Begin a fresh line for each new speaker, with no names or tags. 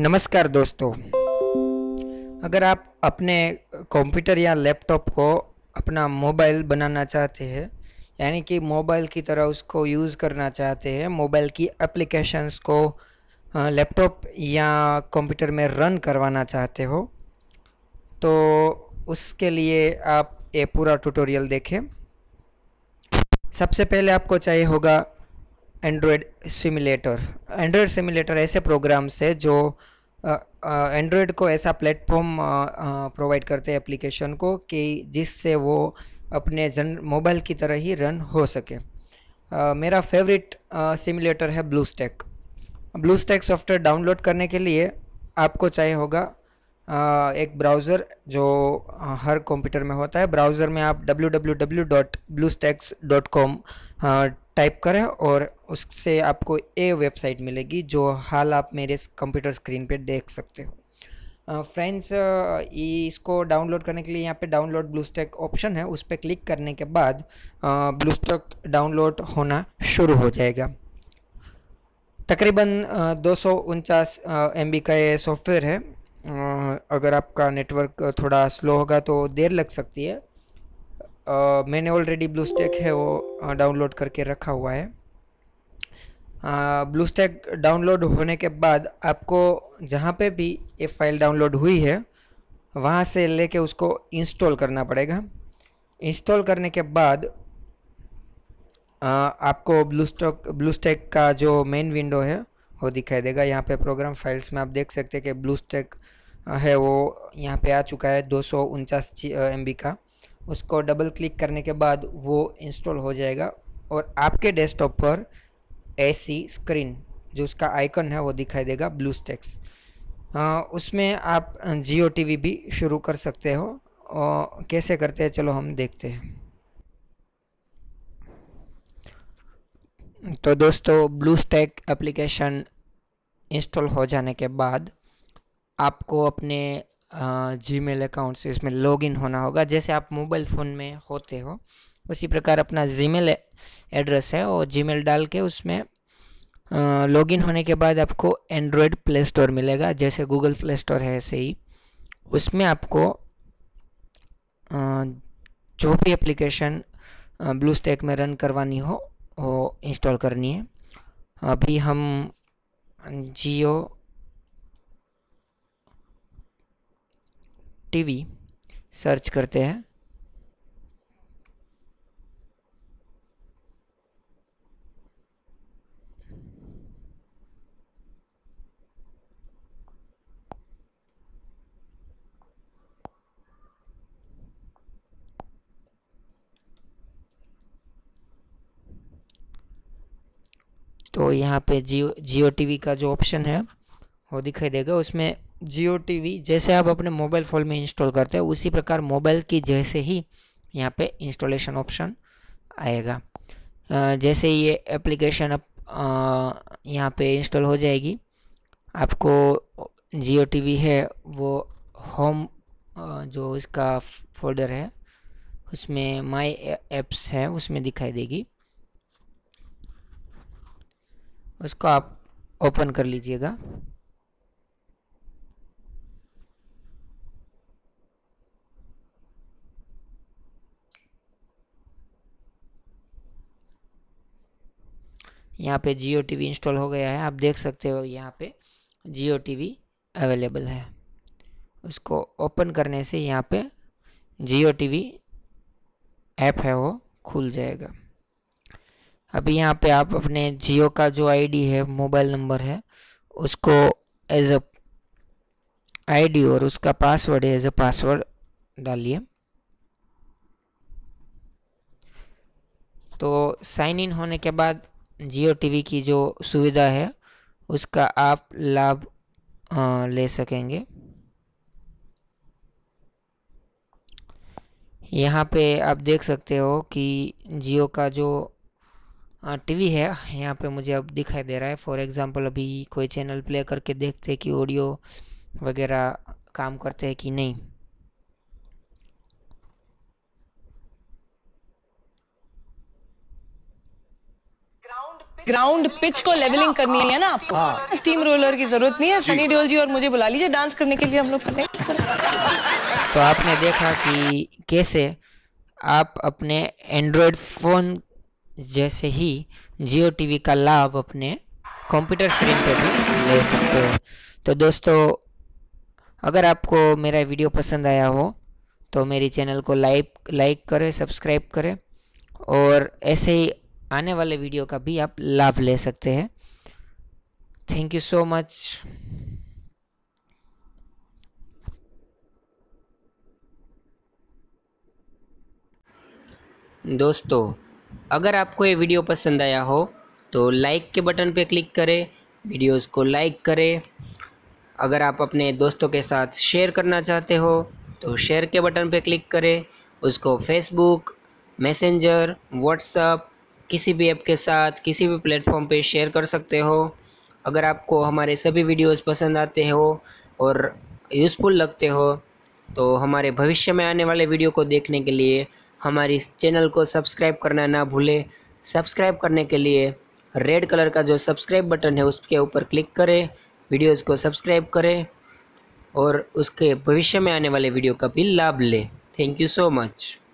नमस्कार दोस्तों अगर आप अपने कंप्यूटर या लैपटॉप को अपना मोबाइल बनाना चाहते हैं यानी कि मोबाइल की तरह उसको यूज़ करना चाहते हैं मोबाइल की एप्लीकेशंस को लैपटॉप या कंप्यूटर में रन करवाना चाहते हो तो उसके लिए आप ये पूरा ट्यूटोरियल देखें सबसे पहले आपको चाहिए होगा एंड्रॉयड सिमुलेटर एंड्रॉयड सिमुलेटर ऐसे प्रोग्राम्स है जो एंड्रॉयड को ऐसा प्लेटफॉर्म प्रोवाइड करते हैं एप्लीकेशन को कि जिससे वो अपने जन मोबाइल की तरह ही रन हो सके uh, मेरा फेवरेट सिमुलेटर uh, है Blue Stack Blue Stack software download करने के लिए आपको चाहिए होगा uh, एक ब्राउज़र जो हर कंप्यूटर में होता है ब्राउज़र में आप W W W dot Blue Stacks dot com type करें और उससे आपको ए वेबसाइट मिलेगी जो हाल आप मेरे कंप्यूटर स्क्रीन पे देख सकते हो फ्रेंड्स इसको डाउनलोड करने के लिए यहाँ पे डाउनलोड ब्लूस्टैक ऑप्शन है उस पर क्लिक करने के बाद ब्लूस्टैक डाउनलोड होना शुरू हो जाएगा तकरीबन दो सौ उनचास एम का ये सॉफ्टवेयर है अगर आपका नेटवर्क थोड़ा स्लो होगा तो देर लग सकती है आ, मैंने ऑलरेडी ब्लू स्टैक है वो डाउनलोड करके रखा हुआ है ब्लू स्टैक डाउनलोड होने के बाद आपको जहाँ पे भी ये फाइल डाउनलोड हुई है वहाँ से लेके उसको इंस्टॉल करना पड़ेगा इंस्टॉल करने के बाद आ, आपको ब्लू स्टॉक ब्लू स्टैक का जो मेन विंडो है वो दिखाई देगा यहाँ पे प्रोग्राम फाइल्स में आप देख सकते हैं कि ब्लू स्टैक है वो यहाँ पे आ चुका है दो सौ उनचास का उसको डबल क्लिक करने के बाद वो इंस्टॉल हो जाएगा और आपके डेस्कटॉप पर ऐसी स्क्रीन जो उसका आइकन है वो दिखाई देगा ब्लू स्टेक्स उसमें आप जियो वी भी शुरू कर सकते हो और कैसे करते हैं चलो हम देखते हैं
तो दोस्तों ब्लू स्टैक एप्लीकेशन इंस्टॉल हो जाने के बाद आपको अपने जी मेल अकाउंट से इसमें लॉगिन होना होगा जैसे आप मोबाइल फ़ोन में होते हो उसी प्रकार अपना जी मेल एड्रेस है और जी मेल डाल के उसमें लॉगिन होने के बाद आपको एंड्रॉयड प्ले स्टोर मिलेगा जैसे गूगल प्ले स्टोर है ऐसे ही उसमें आपको आ, जो भी एप्लीकेशन ब्लू स्टैक में रन करवानी हो वो इंस्टॉल करनी है अभी हम जियो टी सर्च करते हैं तो यहाँ पे जियो जियो टी का जो ऑप्शन है वो दिखाई देगा उसमें जियो टी जैसे आप अपने मोबाइल फ़ोन में इंस्टॉल करते हैं उसी प्रकार मोबाइल की जैसे ही यहाँ पे इंस्टॉलेशन ऑप्शन आएगा जैसे ये एप्लीकेशन अब यहाँ पे इंस्टॉल हो जाएगी आपको जियो टी है वो होम जो इसका फोल्डर है उसमें माय एप्स है उसमें दिखाई देगी उसको आप ओपन कर लीजिएगा यहाँ पे जियो टी इंस्टॉल हो गया है आप देख सकते हो यहाँ पे जियो टी अवेलेबल है उसको ओपन करने से यहाँ पे जियो टी ऐप है वो खुल जाएगा अभी यहाँ पे आप अपने जियो का जो आईडी है मोबाइल नंबर है उसको एज अ आईडी और उसका पासवर्ड एज अ पासवर्ड डालिए तो साइन इन होने के बाद जियो टी की जो सुविधा है उसका आप लाभ ले सकेंगे यहाँ पे आप देख सकते हो कि जियो का जो टीवी है यहाँ पे मुझे अब दिखाई दे रहा है फॉर एग्जांपल अभी कोई चैनल प्ले करके देखते हैं कि ऑडियो वगैरह काम करते हैं कि नहीं
ग्राउंड पिच को लेवलिंग हाँ। करनी है ना आपको हाँ। स्टीम रोलर की जरूरत नहीं है सनी डियोल जी और मुझे बुला लीजिए डांस करने के लिए हम लोग
तो आपने देखा कि कैसे आप अपने एंड्रॉयड फ़ोन जैसे ही जियो टीवी का लाभ अपने कंप्यूटर स्क्रीन पर भी ले सकते हो तो दोस्तों अगर आपको मेरा वीडियो पसंद आया हो तो मेरी चैनल को लाइक लाइक करें सब्सक्राइब करें और ऐसे ही आने वाले वीडियो का भी आप लाभ ले सकते हैं थैंक यू सो मच दोस्तों अगर आपको ये वीडियो पसंद आया हो तो लाइक के बटन पर क्लिक करें वीडियोस को लाइक करें अगर आप अपने दोस्तों के साथ शेयर करना चाहते हो तो शेयर के बटन पर क्लिक करें उसको फेसबुक मैसेंजर व्हाट्सअप किसी भी ऐप के साथ किसी भी प्लेटफॉर्म पे शेयर कर सकते हो अगर आपको हमारे सभी वीडियोस पसंद आते हो और यूज़फुल लगते हो तो हमारे भविष्य में आने वाले वीडियो को देखने के लिए हमारी चैनल को सब्सक्राइब करना ना भूलें सब्सक्राइब करने के लिए रेड कलर का जो सब्सक्राइब बटन है उसके ऊपर क्लिक करें वीडियोज़ को सब्सक्राइब करें और उसके भविष्य में आने वाले वीडियो का भी लाभ लें थैंक यू सो मच